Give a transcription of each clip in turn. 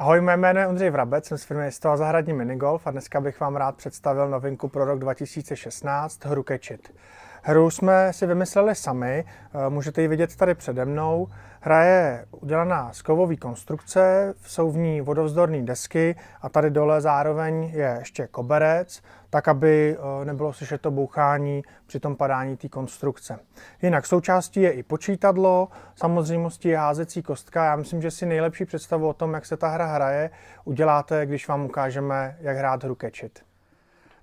Ahoj, mé jméno je Ondřej Vrabec, jsem z firmy Stoa zahradní minigolf a dneska bych vám rád představil novinku pro rok 2016, hru Catch It. Hru jsme si vymysleli sami, eh, můžete ji vidět tady přede mnou. Hra je udělaná z kovové konstrukce, jsou v ní vodovzdorné desky a tady dole zároveň je ještě koberec, tak aby eh, nebylo slyšet to bouchání při tom padání té konstrukce. Jinak součástí je i počítadlo, samozřejmostí je házecí kostka. Já myslím, že si nejlepší představu o tom, jak se ta hra hraje, uděláte, když vám ukážeme, jak hrát hru kečit.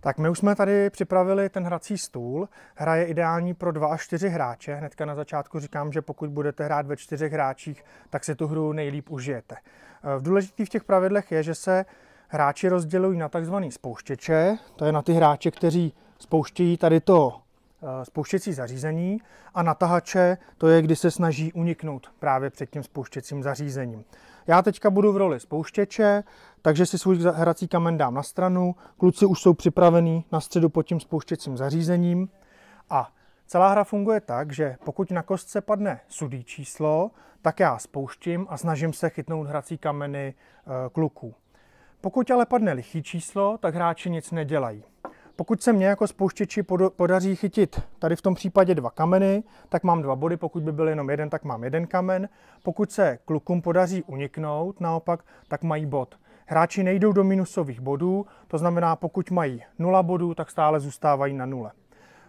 Tak my už jsme tady připravili ten hrací stůl. Hra je ideální pro dva až čtyři hráče. Hnedka na začátku říkám, že pokud budete hrát ve čtyřech hráčích, tak si tu hru nejlíp užijete. Eh, v důležitých v těch pravidlech je, že se hráči rozdělují na takzvaný spouštěče. To je na ty hráče, kteří spouštějí tady to Eh, spouštěcí zařízení a natahače to je, kdy se snaží uniknout právě před tím spouštěcím zařízením. Já teďka budu v roli spouštěče, takže si svůj hrací kamen dám na stranu, kluci už jsou připravení na středu pod tím spouštěcím zařízením a Celá hra funguje tak, že pokud na kostce padne sudý číslo, tak já spouštím a snažím se chytnout hrací kameny eh, kluků. Pokud ale padne lichý číslo, tak hráči nic nedělají. Pokud se mě jako spouštěči podaří chytit tady v tom případě dva kameny, tak mám dva body, pokud by byl jenom jeden, tak mám jeden kamen. Pokud se klukům podaří uniknout naopak, tak mají bod. Hráči nejdou do minusových bodů, to znamená, pokud mají 0 bodů, tak stále zůstávají na nule.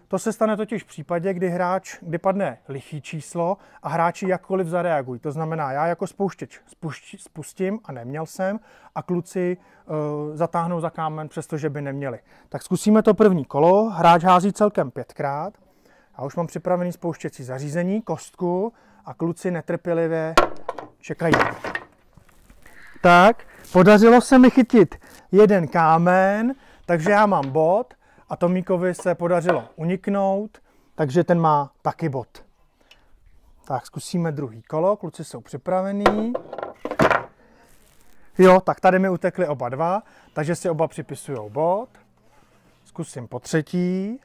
To se stane totiž v případě, kdy hráč, kdy padne lichý číslo a hráči jakkoliv zareagují. To znamená, já jako spouštěč spušť, spustím a neměl jsem a kluci uh, zatáhnou za kámen, přestože by neměli. Tak zkusíme to první kolo. Hráč hází celkem pětkrát. a už mám připravený spouštěcí zařízení, kostku a kluci netrpělivě čekají. Tak, podařilo se mi chytit jeden kámen, takže já mám bod a Tomíkovi se podařilo uniknout, takže ten má taky bod. Tak zkusíme druhý kolo, kluci jsou připravení. Jo, tak tady mi utekli oba dva, takže si oba připisují bod. Zkusím po třetí.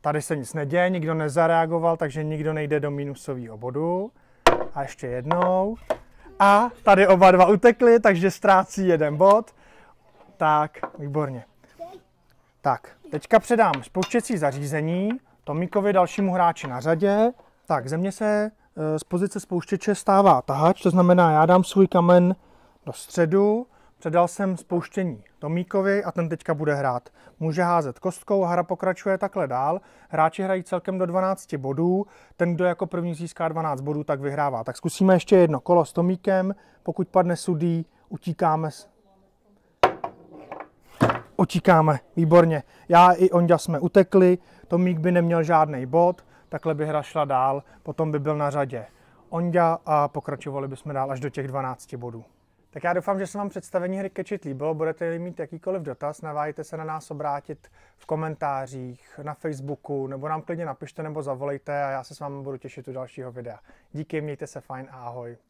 Tady se nic neděje, nikdo nezareagoval, takže nikdo nejde do minusového bodu. A ještě jednou. A tady oba dva utekli, takže ztrácí jeden bod. Tak, výborně. Tak, teďka předám spouštěcí zařízení Tomíkovi, dalšímu hráči na řadě. Tak, ze mě se eh, z pozice spouštěče stává tahač, to znamená, já dám svůj kamen do středu, předal jsem spouštění Tomíkovi a ten teďka bude hrát. Může házet kostkou, hra pokračuje takhle dál. Hráči hrají celkem do 12 bodů. Ten, kdo jako první získá 12 bodů, tak vyhrává. Tak zkusíme ještě jedno kolo s Tomíkem. Pokud padne sudý, utíkáme očíkáme, výborně. Já i Onďa jsme utekli, Tomík by neměl žádný bod, takhle by hra šla dál, potom by byl na řadě Onďa a pokračovali bychom dál až do těch 12 bodů. Tak já doufám, že se vám představení hry Kečit líbilo. budete mít jakýkoliv dotaz, navájte se na nás obrátit v komentářích, na Facebooku, nebo nám klidně napište nebo zavolejte a já se s vámi budu těšit u dalšího videa. Díky, mějte se fajn a ahoj.